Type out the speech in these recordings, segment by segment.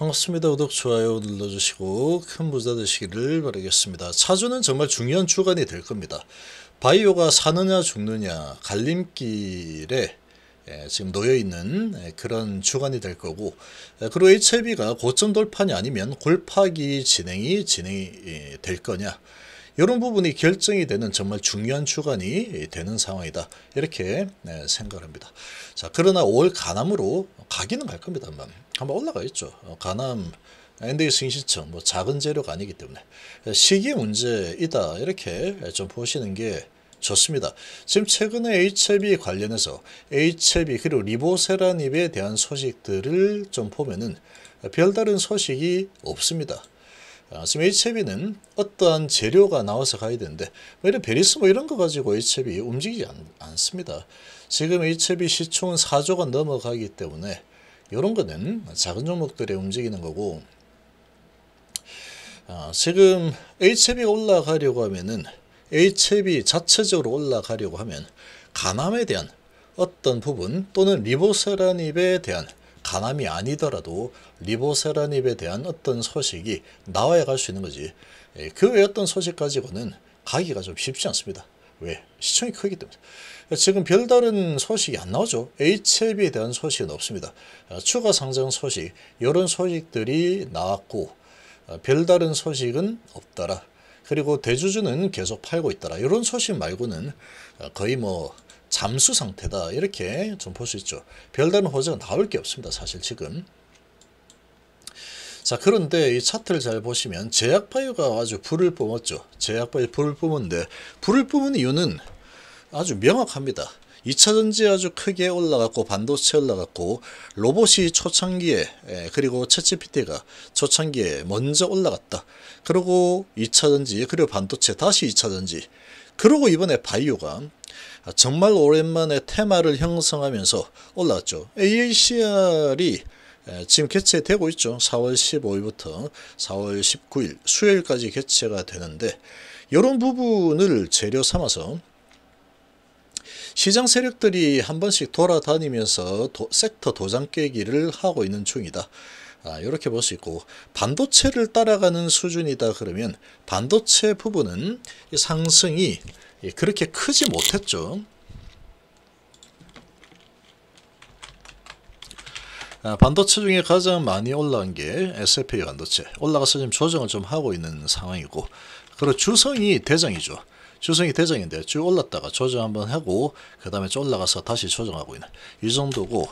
반갑습니다. 구독, 좋아요 눌러주시고 큰 부자 되시기를 바라겠습니다. 차주는 정말 중요한 주간이 될 겁니다. 바이오가 사느냐 죽느냐 갈림길에 예, 지금 놓여있는 예, 그런 주간이 될 거고 예, 그리고 HIV가 고점 돌판이 아니면 골파기 진행이 진행이 될 거냐 이런 부분이 결정이 되는 정말 중요한 주간이 되는 상황이다. 이렇게 생각합니다. 자, 그러나 5월 가남으로 가기는 갈 겁니다. 한번. 한번 올라가 있죠. 가남, NDA 승신청 뭐 작은 재료가 아니기 때문에 시기 문제이다 이렇게 좀 보시는 게 좋습니다. 지금 최근에 HB 관련해서 HB 그리고 리보세라닙에 대한 소식들을 좀 보면은 별다른 소식이 없습니다. 아, 지금 HB는 어떠한 재료가 나와서 가야 되는데 왜냐면 뭐 베리스 뭐 이런 거 가지고 HB 움직이지 않, 습니다 지금 HB 시총은 4조가 넘어가기 때문에 이런 거는 작은 종목들이 움직이는 거고 어, 지금 HB e 올라가려고 하면은 HB e 자체적으로 올라가려고 하면 간암에 대한 어떤 부분 또는 리보세라닙에 대한 간암이 아니더라도 리보세라닙에 대한 어떤 소식이 나와야 갈 수 있는 거지 예, 그외 어떤 소식 가지고는 가기가 좀 쉽지 않습니다. 왜? 시청이 크기 때문에. 지금 별다른 소식이 안 나오죠. HLB에 대한 소식은 없습니다. 아, 추가 상장 소식, 이런 소식들이 나왔고 아, 별다른 소식은 없더라. 그리고 대주주는 계속 팔고 있더라. 이런 소식 말고는 아, 거의 뭐 잠수 상태다. 이렇게 좀 볼 수 있죠. 별다른 호재가 나올 게 없습니다. 사실 지금. 자 그런데 이 차트를 잘 보시면 제약바이오가 아주 불을 뿜었죠. 제약바이오 불을 뿜었는데 불을 뿜은 이유는 아주 명확합니다. 2차전지 아주 크게 올라갔고 반도체 올라갔고 로봇이 초창기에 예, 그리고 채찌피티가 초창기에 먼저 올라갔다. 그리고 2차전지 그리고 반도체 다시 2차전지 그리고 이번에 바이오가 정말 오랜만에 테마를 형성하면서 올라왔죠. AACR이 예, 지금 개최되고 있죠. 4월 15일부터 4월 19일 수요일까지 개최가 되는데 이런 부분을 재료 삼아서 시장 세력들이 한 번씩 돌아다니면서 도, 섹터 도장 깨기를 하고 있는 중이다. 아, 이렇게 볼 수 있고 반도체를 따라가는 수준이다 그러면 반도체 부분은 상승이 그렇게 크지 못했죠. 아, 반도체 중에 가장 많이 올라간게 SFA 반도체. 올라가서 지금 조정을 좀 하고 있는 상황이고 그리고 주성이 대장이죠. 주성이 대장인데 쭉 올랐다가 조정 한번 하고 그 다음에 쭉 올라가서 다시 조정하고 있는 이 정도고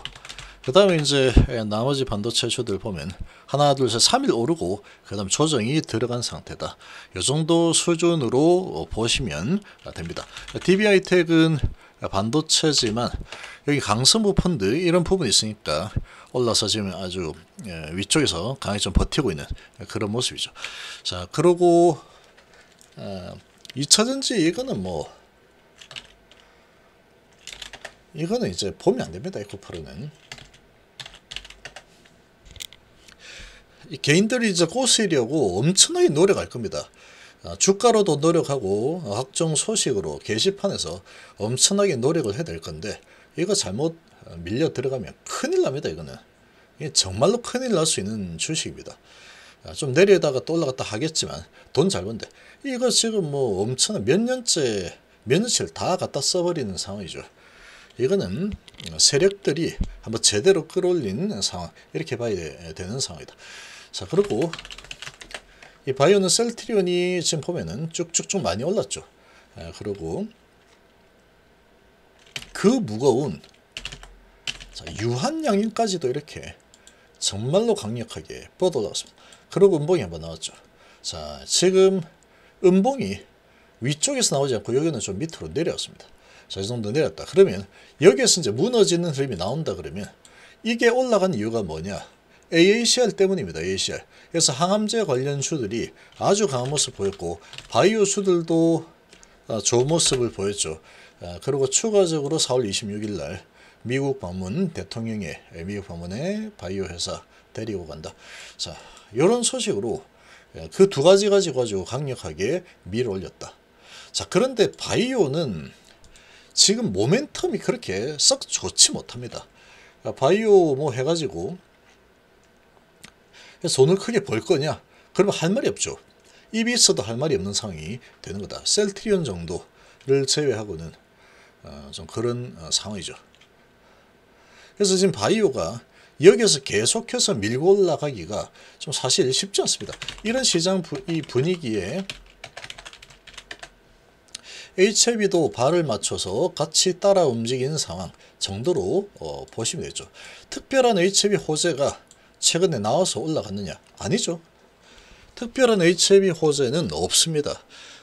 그 다음에 이제 예, 나머지 반도체 주들 보면 하나 둘셋 3일 오르고 그 다음 조정이 들어간 상태다 이 정도 수준으로 보시면 됩니다 d b i 택은 반도체지만 여기 강성부 펀드 이런 부분이 있으니까 올라서 지금 아주 예, 위쪽에서 강하게 좀 버티고 있는 그런 모습이죠. 자, 그러고 2차전지 어, 이거는 뭐 이거는 이제 보면 안 됩니다. 에코프로는 개인들이 이제 꼬시려고 엄청나게 노력할 겁니다. 어, 주가로도 노력하고 각종 소식으로 게시판에서 엄청나게 노력을 해야 될 건데 이거 잘못 밀려 들어가면 큰일 납니다. 이거는 정말로 큰일 날 수 있는 주식입니다. 아, 좀 내려다가 또 올라갔다 하겠지만 돈 잘 번데 이거 지금 뭐 엄청난 몇 년째 몇 년치를 다 갖다 써버리는 상황이죠. 이거는 세력들이 한번 제대로 끌어올린 상황 이렇게 봐야 되는 상황이다. 자 그리고 이 바이오는 셀트리온이 지금 보면은 쭉쭉쭉 많이 올랐죠. 예, 그리고 그 무거운 자, 유한양인까지도 이렇게 정말로 강력하게 뻗어올랐습니다. 그리고 음봉이 한번 나왔죠. 자 지금 음봉이 위쪽에서 나오지 않고 여기는 좀 밑으로 내려왔습니다. 자, 이 정도 내렸다. 그러면 여기에서 이제 무너지는 흐름이 나온다 그러면 이게 올라간 이유가 뭐냐? a a c r 때문입니다. AACL. 그래서 항암제 관련 수들이 아주 강한 모습 보였고 바이오 수들도 아, 좋은 모습을 보였죠. 아, 그리고 추가적으로 4월 26일 날 미국 방문 대통령의 예, 미국 방문에 바이오 회사 데리고 간다. 자, 이런 소식으로 예, 그두 가지 가지고 가지 강력하게 밀어 올렸다. 자, 그런데 바이오는 지금 모멘텀이 그렇게 썩 좋지 못합니다. 아, 바이오 뭐 해가지고 손을 크게 벌 거냐? 그러면 할 말이 없죠. 입이 있어도 할 말이 없는 상황이 되는 거다. 셀트리온 정도를 제외하고는 어, 좀 그런 어, 상황이죠. 그래서 지금 바이오가 여기에서 계속해서 밀고 올라가기가 좀 사실 쉽지 않습니다. 이런 시장 부, 이 분위기에 HIV도 발을 맞춰서 같이 따라 움직이는 상황 정도로 어, 보시면 되죠. 특별한 HIV 호재가 최근에 나와서 올라갔느냐? 아니죠. 특별한 HIV 호재는 없습니다.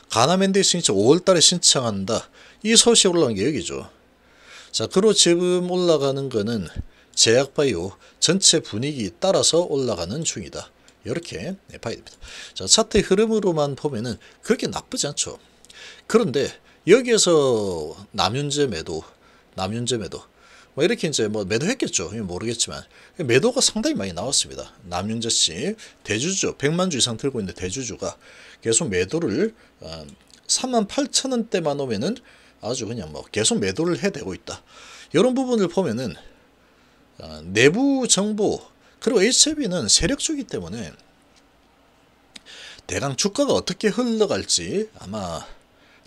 가나맨데이 신청 5월달에 신청한다. 이 소식 올라온 게 여기죠. 자, 그로 지금 올라가는 거는 제약바이오 전체 분위기 따라서 올라가는 중이다. 이렇게 네, 봐야 됩니다. 자, 차트의 흐름으로만 보면은 그렇게 나쁘지 않죠. 그런데 여기에서 남윤재 매도, 남윤재 매도, 뭐 이렇게 이제 뭐 매도했겠죠. 모르겠지만 매도가 상당히 많이 나왔습니다. 남윤재 씨 대주주 100만 주 이상 들고 있는 대주주가 계속 매도를 3만 어, 8천 원대만 오면은 아주 그냥 뭐 계속 매도를 해대고 있다. 이런 부분을 보면은 어, 내부 정보 그리고 HB는 세력주기 때문에 대강 주가가 어떻게 흘러갈지 아마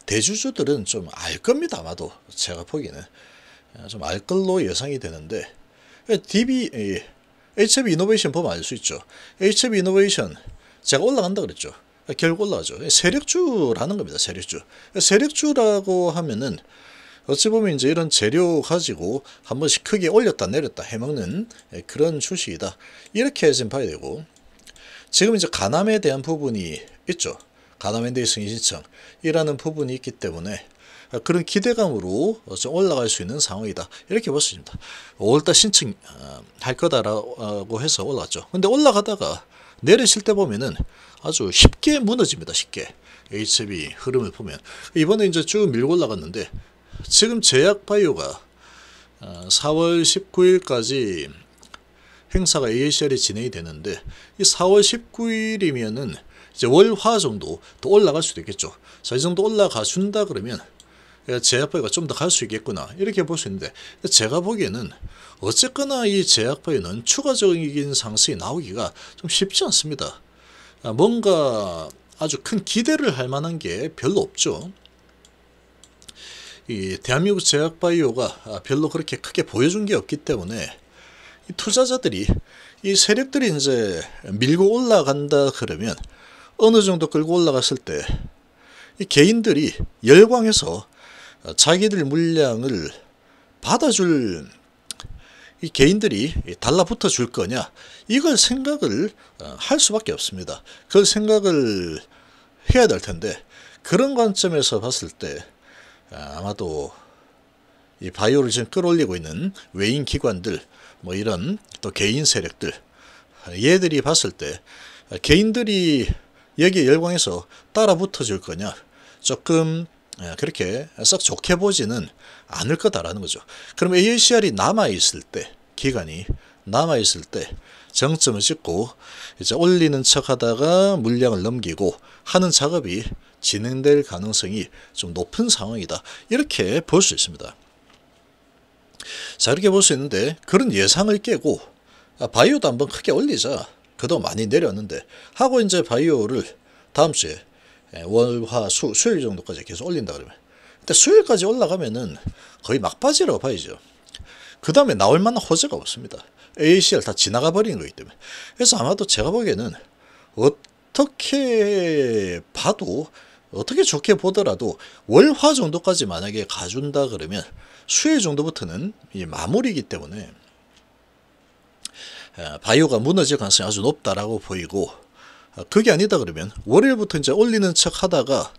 대주주들은 좀 알 겁니다. 아마도 제가 보기에는. 예, 좀 알걸로 예상이 되는데 DB HB 이노베이션 보면 알 수 있죠. HB 이노베이션 제가 올라간다 그랬죠. 예, 결국 올라가죠. 예, 세력주라는 겁니다. 세력주. 세력주라고 하면은 어찌 보면 이제 이런 재료 가지고 한 번씩 크게 올렸다 내렸다 해먹는 그런 주식이다. 이렇게 지금 봐야 되고 지금 이제 가남에 대한 부분이 있죠. 가남에대이 승인 신청이라는 부분이 있기 때문에 그런 기대감으로 좀 올라갈 수 있는 상황이다. 이렇게 볼 수 있습니다. 5월달 신청할 어, 거다라고 해서 올라갔죠. 근데 올라가다가 내리실 때 보면은 아주 쉽게 무너집니다. 쉽게. HB 흐름을 보면. 이번에 이제 쭉 밀고 올라갔는데 지금 제약바이오가 4월 어, 19일까지 행사가 a a r 이 진행이 되는데 이 4월 19일이면은 이제 월화 정도 더 올라갈 수도 있겠죠. 자, 이 정도 올라가 준다 그러면 예, 제약파이가좀 더 갈 수 있겠구나 이렇게 볼 수 있는데 제가 보기에는 어쨌거나 이제약파이는 추가적인 상승이 나오기가 좀 쉽지 않습니다. 아, 뭔가 아주 큰 기대를 할 만한 게 별로 없죠. 이 대한민국 제약바이오가 아, 별로 그렇게 크게 보여준 게 없기 때문에 이 투자자들이 이 세력들이 이제 밀고 올라간다 그러면 어느 정도 끌고 올라갔을 때이 개인들이 열광해서 어, 자기들 물량을 받아줄 이 개인들이 달라붙어 줄 거냐 이걸 생각을 어, 할 수밖에 없습니다. 그 생각을 해야 될 텐데 그런 관점에서 봤을 때 아, 아마도 이 바이오를 지금 끌어올리고 있는 외인 기관들 뭐 이런 또 개인 세력들 얘들이 봤을 때 아, 개인들이 여기에 열광해서 따라 붙어 줄 거냐 조금 예, 그렇게 썩 좋게 보지는 않을 거다라는 거죠. 그럼 AACR이 남아있을 때, 기간이 남아있을 때, 정점을 찍고 이제 올리는 척 하다가 물량을 넘기고 하는 작업이 진행될 가능성이 좀 높은 상황이다. 이렇게 볼 수 있습니다. 자, 이렇게 볼 수 있는데 그런 예상을 깨고 아, 바이오도 한번 크게 올리자. 그동안 많이 내렸는데 하고 이제 바이오를 다음 주에 예, 월, 화, 수, 수요일 정도까지 계속 올린다 그러면. 근데 수요일까지 올라가면은 거의 막바지라고 봐야죠. 그 다음에 나올 만한 호재가 없습니다. ACL 다 지나가 버리 거기 때문에. 그래서 아마도 제가 보기에는 어떻게 봐도 어떻게 좋게 보더라도 월화 정도까지 만약에 가준다 그러면 수요일 정도부터는 이 마무리이기 때문에 예, 바이오가 무너질 가능성이 아주 높다라고 보이고 아, 그게 아니다 그러면 월요일부터 이제 올리는 척 하다가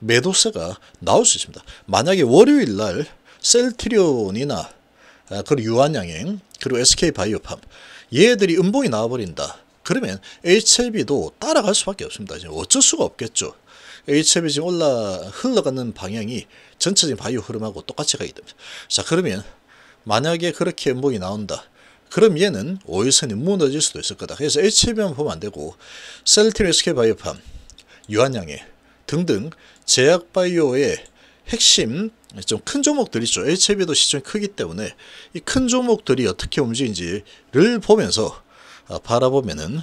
매도세가 나올 수 있습니다. 만약에 월요일 날 셀트리온이나 아, 그리고 유한양행 그리고 SK바이오팜 얘들이 음봉이 나와버린다. 그러면 HLB도 따라갈 수밖에 없습니다. 지금 어쩔 수가 없겠죠. HLB 지금 올라 흘러가는 방향이 전체적인 바이오 흐름하고 똑같이 가게 됩니다. 자 그러면 만약에 그렇게 음봉이 나온다. 그럼 얘는 오일선이 무너질 수도 있을 거다. 그래서 HBM 보면 안 되고 셀트리스케 바이오팜, 유한양해 등등 제약 바이오의 핵심 좀 큰 종목들이죠. HB도 시총이 크기 때문에 이 큰 종목들이 어떻게 움직인지를 보면서 아, 바라보면은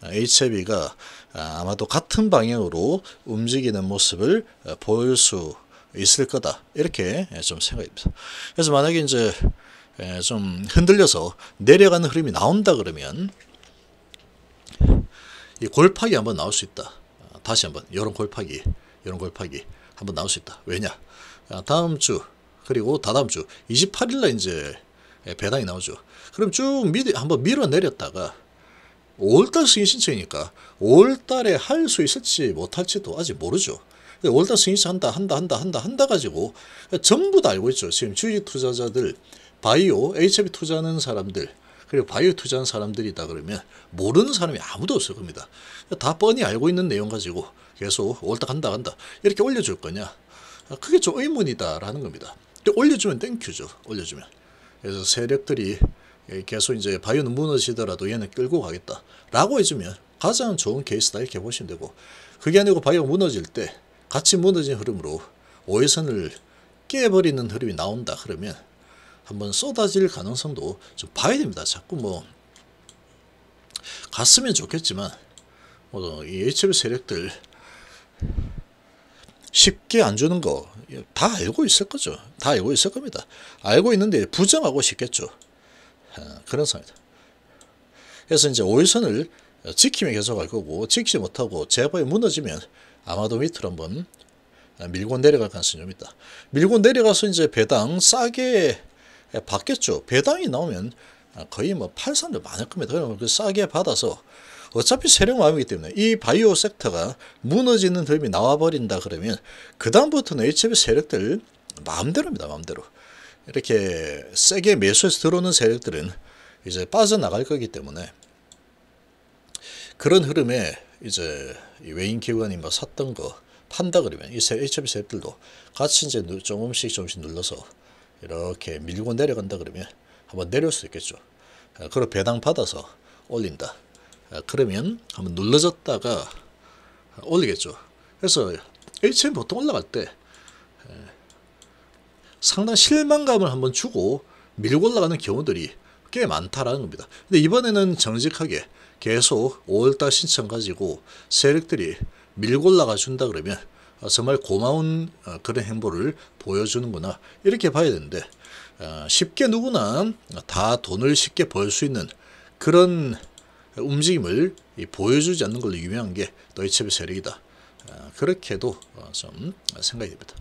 아, HB가 아, 아마도 같은 방향으로 움직이는 모습을 볼 수 있을 거다. 이렇게 예, 좀 생각입니다. 그래서 만약에 이제 좀 흔들려서 내려가는 흐름이 나온다 그러면 이 골파기 한번 나올 수 있다. 아, 다시 한번 이런 골파기, 이런 골파기 한번 나올 수 있다. 왜냐? 아, 다음 주 그리고 다다음 주 28일날 이제 배당이 나오죠. 그럼 쭉미 밀, 한번 밀어내렸다가 5월달 승인 신청이니까 5월달에 할 수 있을지 못할지도 아직 모르죠. 근 5월달 승인 한다 한다 한다 한다 한다 가지고 전부 다 알고 있죠. 지금 주식 투자자들 바이오, HIV 투자하는 사람들, 그리고 바이오 투자한 사람들이다 그러면 모르는 사람이 아무도 없을 겁니다. 다 뻔히 알고 있는 내용 가지고 계속 옳다 간다 간다 이렇게 올려줄 거냐. 아, 그게 좀 의문이다라는 겁니다. 올려주면 땡큐죠. 올려주면. 그래서 세력들이 계속 이제 바이오는 무너지더라도 얘는 끌고 가겠다. 라고 해주면 가장 좋은 케이스다 이렇게 보시면 되고 그게 아니고 바이오가 무너질 때 같이 무너진 흐름으로 오해선을 깨버리는 흐름이 나온다 그러면 한번 쏟아질 가능성도 좀 봐야 됩니다. 자꾸 뭐 갔으면 좋겠지만 뭐이 HB 세력들 쉽게 안 주는 거 다 알고 있을 거죠. 다 알고 있을 겁니다. 알고 있는데 부정하고 싶겠죠. 아, 그런 상황이다. 그래서 이제 5일선을 지키면 계속 갈 거고 지키지 못하고 제발 무너지면 아마도 밑으로 한번 밀고 내려갈 가능성이 좀 있다. 밀고 내려가서 이제 배당 싸게 받겠죠. 예, 배당이 나오면 아, 거의 뭐팔선도 많을 겁니다. 그러면 그 싸게 받아서 어차피 세력 마음이기 때문에 이 바이오 섹터가 무너지는 흐름이 나와버린다 그러면 그 다음부터는 HB 세력들 마음대로입니다. 마음대로. 이렇게 세게 매수해서 들어오는 세력들은 이제 빠져나갈 거기 때문에 그런 흐름에 이제 외인 기관이 뭐 샀던 거 판다 그러면 이 HB 세력들도 같이 이제 조금씩 조금씩 눌러서 이렇게 밀고 내려간다 그러면 한번 내릴 수 있겠죠. 아, 그걸 배당 받아서 올린다. 아, 그러면 한번 눌러졌다가 올리겠죠. 그래서 HM 보통 올라갈 때상당 실망감을 한번 주고 밀고 올라가는 경우들이 꽤 많다라는 겁니다. 근데 이번에는 정직하게 계속 5월달 신청 가지고 세력들이 밀고 올라가 준다 그러면 어, 정말 고마운 어, 그런 행보를 보여주는구나 이렇게 봐야 되는데 어, 쉽게 누구나 다 돈을 쉽게 벌 수 있는 그런 움직임을 보여주지 않는 걸로 유명한 게도이체비 세력이다. 그렇게도 좀 생각이 됩니다.